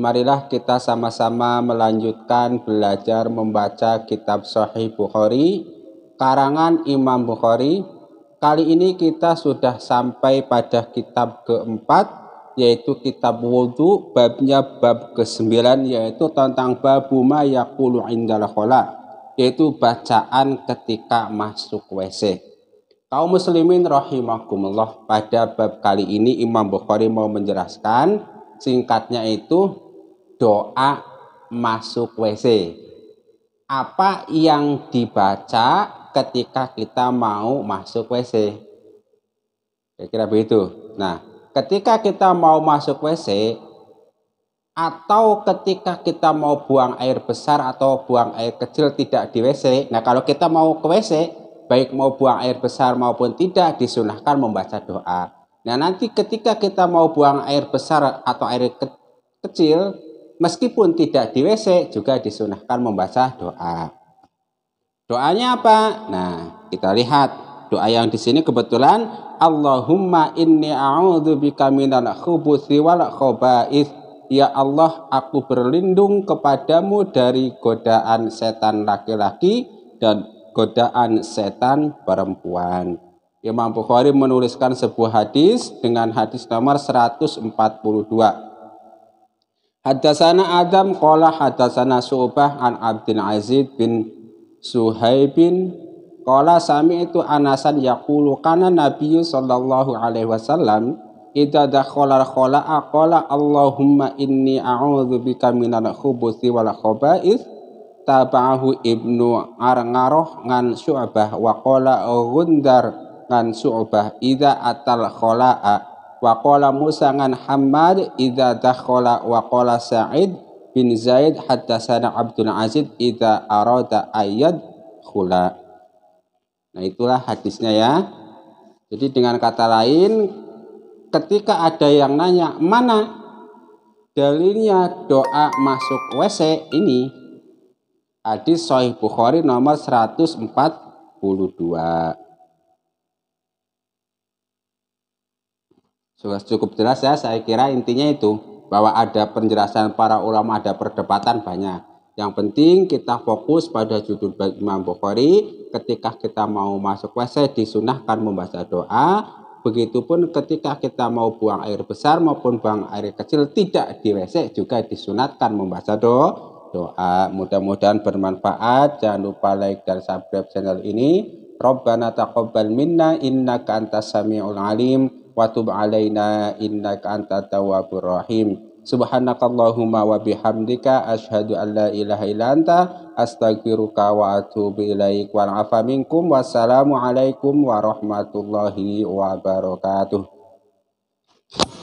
marilah kita sama-sama melanjutkan belajar membaca kitab Sahih Bukhari karangan Imam Bukhari. Kali ini kita sudah sampai pada kitab keempat yaitu kitab wudhu babnya bab ke-9 yaitu tentang babu ma yaqulu indal khola yaitu bacaan ketika masuk WC. Kaum muslimin rahimakumullah pada bab kali ini Imam Bukhari mau menjelaskan singkatnya itu doa masuk WC. Apa yang dibaca ketika kita mau masuk WC? Kira-kira begitu. Nah, ketika kita mau masuk WC atau ketika kita mau buang air besar atau buang air kecil tidak di WC. Nah, kalau kita mau ke WC, baik mau buang air besar maupun tidak disunahkan membaca doa. Nah, nanti ketika kita mau buang air besar atau air ke kecil, meskipun tidak di WC juga disunahkan membaca doa. Doanya apa? Nah, kita lihat doa yang di sini kebetulan Allahumma inni a'udzubika minal khubuthi wal khaba'is. Ya Allah, aku berlindung kepadamu dari godaan setan laki-laki dan godaan setan perempuan. Imam Bukhari menuliskan sebuah hadis dengan hadis nomor 142 Hadasana Adam qala hadasana Su'bah an Abdin Aziz bin Suhaibin Sami itu Anasan yaqulu kana Nabi sallallahu alaihi wasallam idza dakhala kola akola Allahumma inni a'udzu bika minal khubuthi wal khaba'ith tabahu ibnu arngaroh ngan Su'bah wa kola Gundar ngan Su'bah idza atal khala'a Wakola Musa ngan Hamad idza dakhala Wakola Sa'id bin Zaid hatta sana Abdul Aziz idza arada ayat khula. Nah itulah hadisnya ya. Jadi dengan kata lain ketika ada yang nanya mana dalilnya doa masuk WC ini hadis Sahih Bukhari nomor 142. Sudah cukup jelas ya, saya kira intinya itu bahwa ada penjelasan para ulama, ada perdebatan banyak. Yang penting kita fokus pada judul Imam Bukhari ketika kita mau masuk WC disunahkan membaca doa. Begitupun ketika kita mau buang air besar maupun buang air kecil tidak di WC juga disunatkan membaca doa. Doa mudah-mudahan bermanfaat. Jangan lupa like dan subscribe channel ini. Rabbana taqabbal minna innaka antas samiul alim wa tub alaina innaka antat tawwabur rahim. Subhanakallahumma wa bihamdika asyhadu an la ilaha illa anta astaghfiruka wa atubu ilaik wa afa minkum wassalamu alaikum warahmatullahi wabarakatuh.